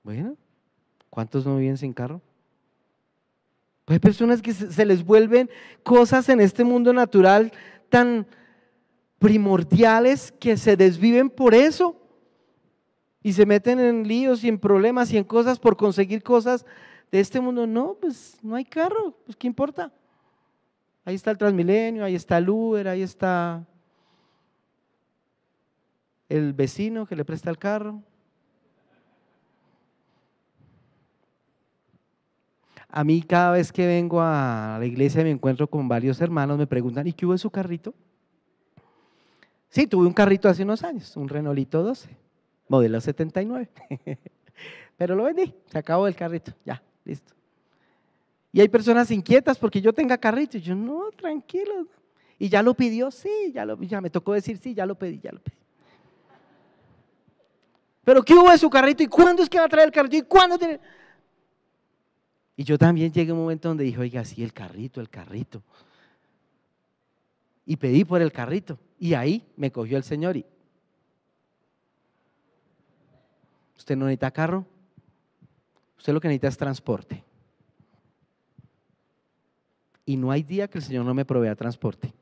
Bueno, ¿cuántos no viven sin carro? Pues hay personas que se les vuelven cosas en este mundo natural tan primordiales que se desviven por eso y se meten en líos y en problemas y en cosas por conseguir cosas de este mundo. No, pues no hay carro, pues qué importa. Ahí está el Transmilenio, ahí está el Uber, ahí está el vecino que le presta el carro. A mí cada vez que vengo a la iglesia me encuentro con varios hermanos, me preguntan, ¿y qué hubo de su carrito? Sí, tuve un carrito hace unos años, un Renolito 12, modelo 79. Pero lo vendí, se acabó el carrito, ya, listo. Y hay personas inquietas porque yo tenga carrito. Y yo, no, tranquilo. Y ya lo pidió, sí, ya, lo, me tocó decir, sí, ya lo pedí, ya lo pedí. Pero ¿qué hubo de su carrito? ¿Y cuándo es que va a traer el carrito? ¿Y cuándo tiene? Y yo también llegué a un momento donde dije, oiga, sí, el carrito, el carrito. Y pedí por el carrito. Y ahí me cogió el Señor y... Usted no necesita carro. Usted lo que necesita es transporte y no hay día que el Señor no me provea transporte.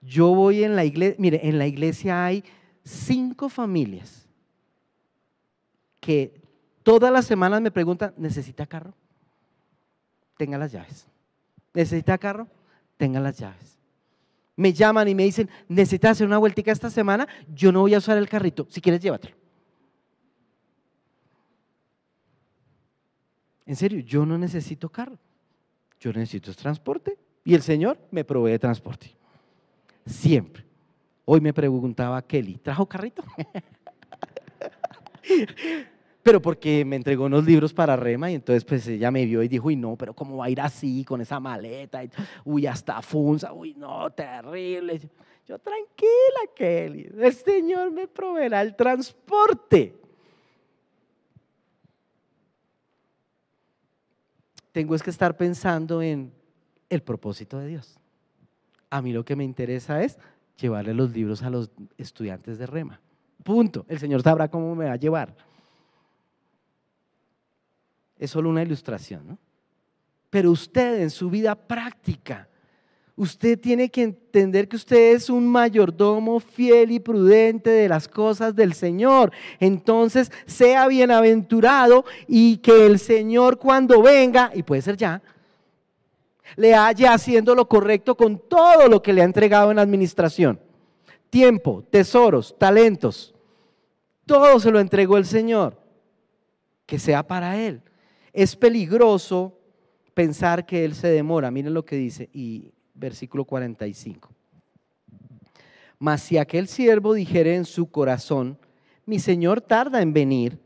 Yo voy en la iglesia, mire, en la iglesia hay cinco familias que todas las semanas me preguntan, ¿necesita carro? Tenga las llaves. ¿Necesita carro? Tenga las llaves. Me llaman y me dicen, ¿necesitas hacer una vueltica esta semana? Yo no voy a usar el carrito. Si quieres, llévatelo. En serio, yo no necesito carro yo necesito transporte y el Señor me provee transporte. Siempre. Hoy me preguntaba Kelly, ¿trajo carrito? pero porque me entregó unos libros para Rema y entonces pues ella me vio y dijo, uy no, pero ¿cómo va a ir así con esa maleta? Uy, hasta funza, uy no, terrible. Yo tranquila, Kelly, el Señor me proveerá el transporte. tengo es que estar pensando en el propósito de Dios. A mí lo que me interesa es llevarle los libros a los estudiantes de Rema. Punto. El Señor sabrá cómo me va a llevar. Es solo una ilustración, ¿no? Pero usted en su vida práctica, Usted tiene que entender que usted es un mayordomo fiel y prudente de las cosas del Señor. Entonces, sea bienaventurado y que el Señor cuando venga, y puede ser ya, le haya haciendo lo correcto con todo lo que le ha entregado en la administración. Tiempo, tesoros, talentos. Todo se lo entregó el Señor. Que sea para Él. Es peligroso pensar que Él se demora. Miren lo que dice. Y versículo 45. Mas si aquel siervo dijere en su corazón, mi señor tarda en venir,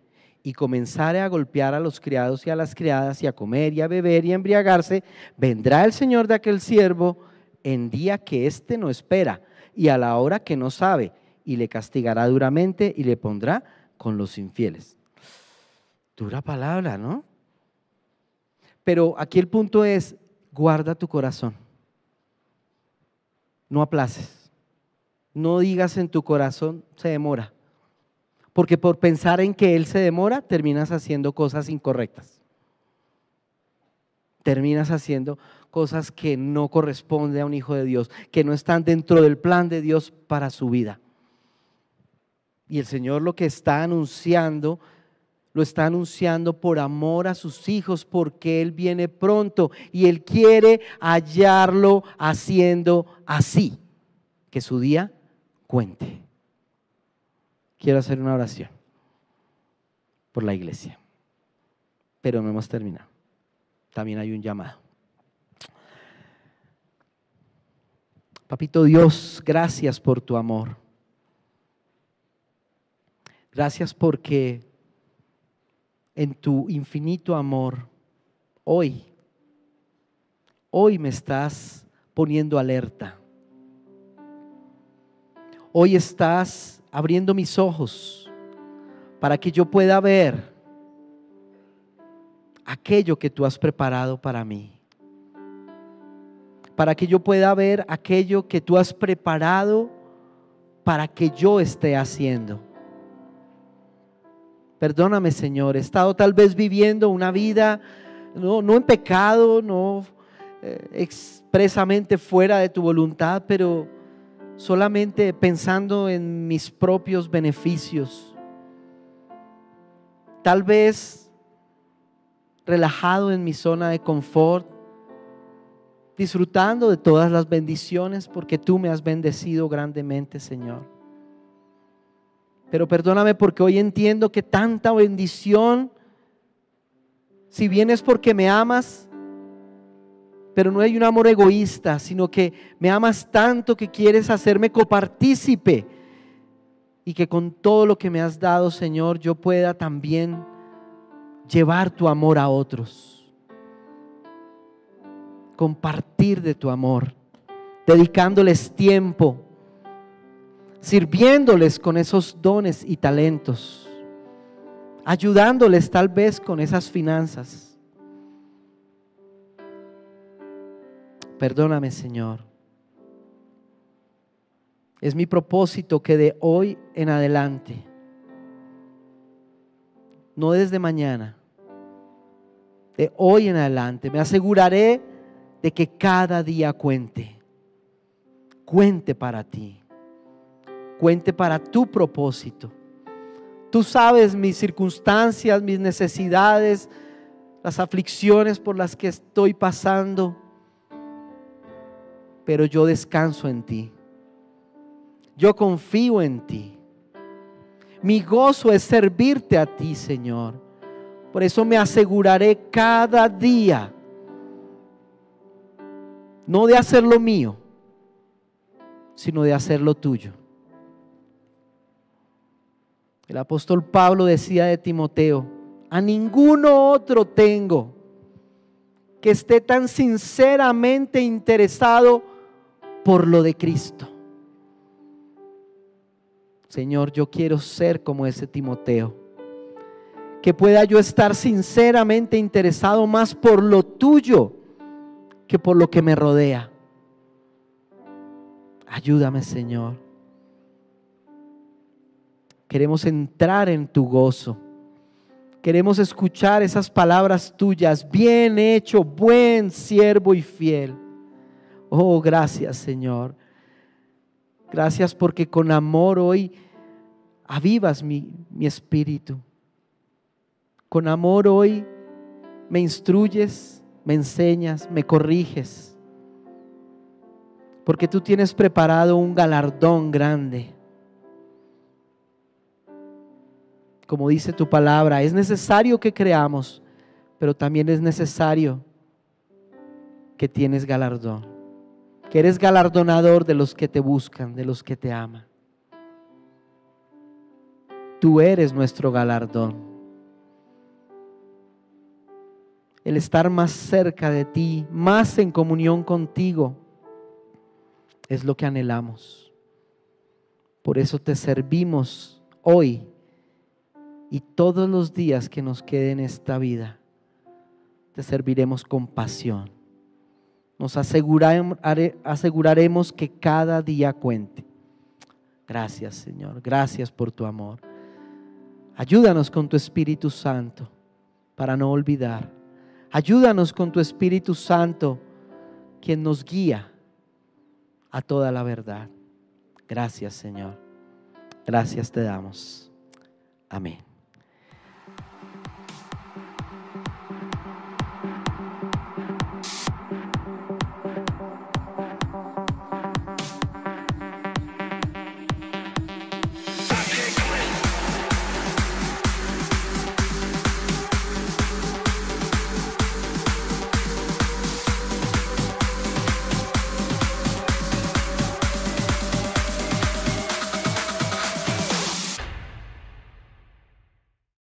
y comenzare a golpear a los criados y a las criadas, y a comer y a beber y a embriagarse, vendrá el señor de aquel siervo en día que éste no espera, y a la hora que no sabe, y le castigará duramente y le pondrá con los infieles. Dura palabra, ¿no? Pero aquí el punto es, guarda tu corazón no aplaces. No digas en tu corazón, se demora. Porque por pensar en que Él se demora, terminas haciendo cosas incorrectas. Terminas haciendo cosas que no corresponden a un hijo de Dios, que no están dentro del plan de Dios para su vida. Y el Señor lo que está anunciando lo está anunciando por amor a sus hijos, porque Él viene pronto y Él quiere hallarlo haciendo así, que su día cuente. Quiero hacer una oración por la iglesia, pero no hemos terminado. También hay un llamado. Papito Dios, gracias por tu amor. Gracias porque en tu infinito amor, hoy, hoy me estás poniendo alerta. Hoy estás abriendo mis ojos para que yo pueda ver aquello que tú has preparado para mí para que yo pueda ver aquello que tú has preparado para que yo esté haciendo. Perdóname, Señor. He estado tal vez viviendo una vida, no, en pecado, no eh, expresamente fuera de tu voluntad, pero solamente pensando en mis propios beneficios. Tal vez relajado en mi zona de confort, disfrutando de todas las bendiciones porque tú me has bendecido grandemente, Señor. Pero perdóname porque hoy entiendo que tanta bendición, si bien es porque me amas, pero no hay un amor egoísta, sino que me amas tanto que quieres hacerme copartícipe y que con todo lo que me has dado, Señor, yo pueda también llevar tu amor a otros, compartir de tu amor, dedicándoles tiempo sirviéndoles con esos dones y talentos, ayudándoles tal vez con esas finanzas. Perdóname, Señor. Es mi propósito que de hoy en adelante, no desde mañana, de hoy en adelante, me aseguraré de que cada día cuente, cuente para ti cuente para tu propósito. Tú sabes mis circunstancias, mis necesidades, las aflicciones por las que estoy pasando, pero yo descanso en ti. Yo confío en ti. Mi gozo es servirte a ti, Señor. Por eso me aseguraré cada día, no de hacer lo mío, sino de hacer lo tuyo. El apóstol Pablo decía de Timoteo, a ninguno otro tengo que esté tan sinceramente interesado por lo de Cristo. Señor, yo quiero ser como ese Timoteo. Que pueda yo estar sinceramente interesado más por lo tuyo que por lo que me rodea. Ayúdame, Señor. Queremos entrar en tu gozo. Queremos escuchar esas palabras tuyas. Bien hecho, buen siervo y fiel. Oh, gracias Señor. Gracias porque con amor hoy avivas mi, espíritu. Con amor hoy me instruyes, me enseñas, me corriges. Porque tú tienes preparado un galardón grande. como dice tu palabra, es necesario que creamos, pero también es necesario que tienes galardón, que eres galardonador de los que te buscan, de los que te aman. Tú eres nuestro galardón. El estar más cerca de ti, más en comunión contigo, es lo que anhelamos. Por eso te servimos hoy y todos los días que nos quede en esta vida, te serviremos con pasión. Nos aseguraremos que cada día cuente. Gracias Señor, gracias por tu amor. Ayúdanos con tu Espíritu Santo para no olvidar. Ayúdanos con tu Espíritu Santo, quien nos guía a toda la verdad. Gracias Señor. Gracias te damos. Amén.